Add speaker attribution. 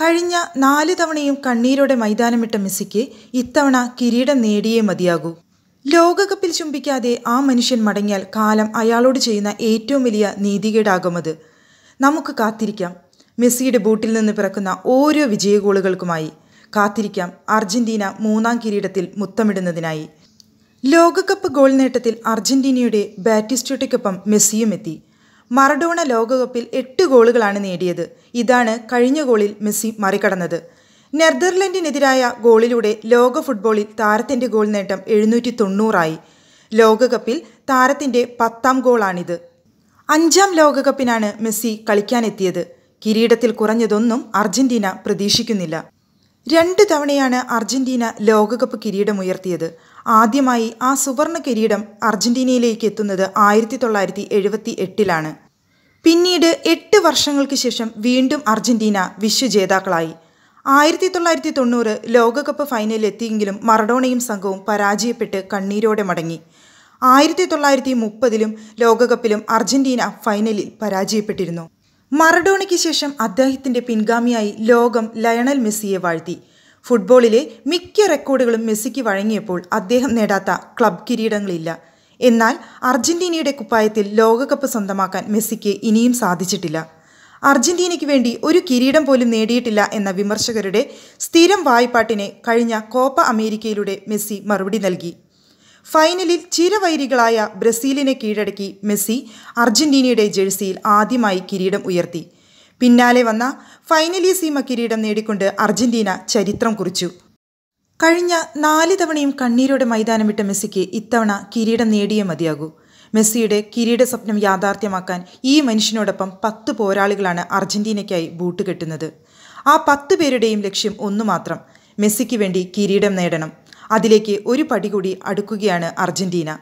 Speaker 1: കഴിഞ്ഞ നാല് തവണയും കണ്ണീരോടെ മൈതാനമിട്ട മെസ്സിക്ക് ഇത്തവണ കിരീടം നേടിയേ മതിയാകൂ ലോകകപ്പിൽ ചുംബിക്കാതെ ആ മനുഷ്യൻ മടങ്ങിയാൽ കാലം അയാളോട് ചെയ്യുന്ന ഏറ്റവും വലിയ നീതികേടാകുമത് നമുക്ക് കാത്തിരിക്കാം മെസ്സിയുടെ ബൂട്ടിൽ നിന്ന് പിറക്കുന്ന ഓരോ വിജയഗോളുകൾക്കുമായി കാത്തിരിക്കാം അർജന്റീന മൂന്നാം കിരീടത്തിൽ മുത്തമിടുന്നതിനായി ലോകകപ്പ് ഗോൾ നേട്ടത്തിൽ അർജന്റീനയുടെ ബാറ്റിസ്റ്റോട്ടയ്ക്കൊപ്പം മെസ്സിയും എത്തി മറഡോണ ലോകകപ്പിൽ എട്ട് ഗോളുകളാണ് നേടിയത് ഇതാണ് കഴിഞ്ഞ ഗോളിൽ മെസ്സി മറികടന്നത് നെതർലൻഡിനെതിരായ ഗോളിലൂടെ ലോക ഫുട്ബോളിൽ താരത്തിൻ്റെ ഗോൾ നേട്ടം എഴുന്നൂറ്റി തൊണ്ണൂറായി ലോകകപ്പിൽ താരത്തിൻ്റെ പത്താം ഗോളാണിത് അഞ്ചാം ലോകകപ്പിനാണ് മെസ്സി കളിക്കാനെത്തിയത് കിരീടത്തിൽ കുറഞ്ഞതൊന്നും അർജന്റീന പ്രതീക്ഷിക്കുന്നില്ല രണ്ട് തവണയാണ് അർജന്റീന ലോകകപ്പ് കിരീടമുയർത്തിയത് ആദ്യമായി ആ സുവർണ കിരീടം അർജന്റീനയിലേക്ക് എത്തുന്നത് ആയിരത്തി തൊള്ളായിരത്തി എഴുപത്തി എട്ടിലാണ് പിന്നീട് എട്ട് വർഷങ്ങൾക്ക് ശേഷം വീണ്ടും അർജന്റീന ജേതാക്കളായി ആയിരത്തി തൊള്ളായിരത്തി തൊണ്ണൂറ് ലോകകപ്പ് ഫൈനലിൽ എത്തിയെങ്കിലും മറഡോണയും സംഘവും പരാജയപ്പെട്ട് കണ്ണീരോടെ മടങ്ങി ആയിരത്തി തൊള്ളായിരത്തി മുപ്പതിലും ലോകകപ്പിലും അർജന്റീന ഫൈനലിൽ പരാജയപ്പെട്ടിരുന്നു മറഡോണയ്ക്ക് ശേഷം അദ്ദേഹത്തിൻ്റെ പിൻഗാമിയായി ലോകം ലയണൽ മെസ്സിയെ വാഴ്ത്തി ഫുട്ബോളിലെ മിക്ക റെക്കോർഡുകളും മെസ്സിക്ക് വഴങ്ങിയപ്പോൾ അദ്ദേഹം നേടാത്ത ക്ലബ് കിരീടങ്ങളില്ല എന്നാൽ അർജന്റീനയുടെ കുപ്പായത്തിൽ ലോകകപ്പ് സ്വന്തമാക്കാൻ മെസ്സിക്ക് ഇനിയും സാധിച്ചിട്ടില്ല അർജന്റീനയ്ക്ക് വേണ്ടി ഒരു കിരീടം പോലും നേടിയിട്ടില്ല എന്ന വിമർശകരുടെ സ്ഥിരം വായ്പാട്ടിനെ കഴിഞ്ഞ കോപ്പ അമേരിക്കയിലൂടെ മെസ്സി മറുപടി നൽകി ഫൈനലിൽ ചിരവൈരികളായ ബ്രസീലിനെ കീഴടക്കി മെസ്സി അർജന്റീനയുടെ ജേഴ്സിയിൽ ആദ്യമായി കിരീടം ഉയർത്തി പിന്നാലെ വന്ന സീമ കിരീടം നേടിക്കൊണ്ട് അർജന്റീന ചരിത്രം കുറിച്ചു കഴിഞ്ഞ നാല് തവണയും കണ്ണീരോടെ മൈതാനം വിട്ട മെസ്സിക്ക് ഇത്തവണ കിരീടം നേടിയേ മതിയാകൂ മെസ്സിയുടെ കിരീട സ്വപ്നം യാഥാർത്ഥ്യമാക്കാൻ ഈ മനുഷ്യനോടൊപ്പം പത്ത് പോരാളികളാണ് അർജന്റീനയ്ക്കായി ബൂട്ട് കെട്ടുന്നത് ആ പത്ത് പേരുടെയും ലക്ഷ്യം ഒന്നു മാത്രം മെസ്സിക്ക് വേണ്ടി കിരീടം നേടണം അതിലേക്ക് ഒരു പടി കൂടി അടുക്കുകയാണ് അർജന്റീന